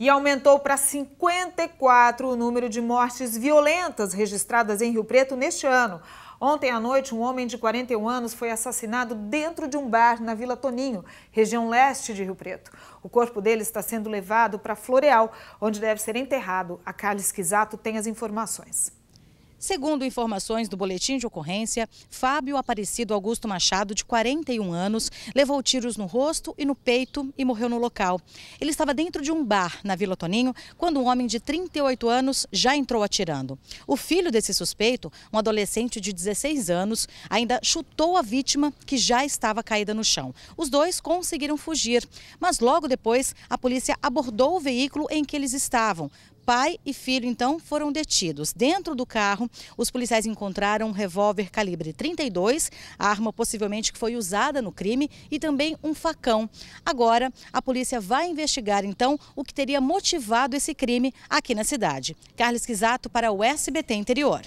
e aumentou para 54 o número de mortes violentas registradas em Rio Preto neste ano. Ontem à noite, um homem de 41 anos foi assassinado dentro de um bar na Vila Toninho, região leste de Rio Preto. O corpo dele está sendo levado para Floreal, onde deve ser enterrado. A Carla Esquisato tem as informações. Segundo informações do boletim de ocorrência, Fábio Aparecido Augusto Machado, de 41 anos, levou tiros no rosto e no peito e morreu no local. Ele estava dentro de um bar na Vila Toninho quando um homem de 38 anos já entrou atirando. O filho desse suspeito, um adolescente de 16 anos, ainda chutou a vítima que já estava caída no chão. Os dois conseguiram fugir, mas logo depois a polícia abordou o veículo em que eles estavam Pai e filho, então, foram detidos. Dentro do carro, os policiais encontraram um revólver calibre 32, arma possivelmente que foi usada no crime, e também um facão. Agora, a polícia vai investigar, então, o que teria motivado esse crime aqui na cidade. Carlos Quisato para o SBT Interior.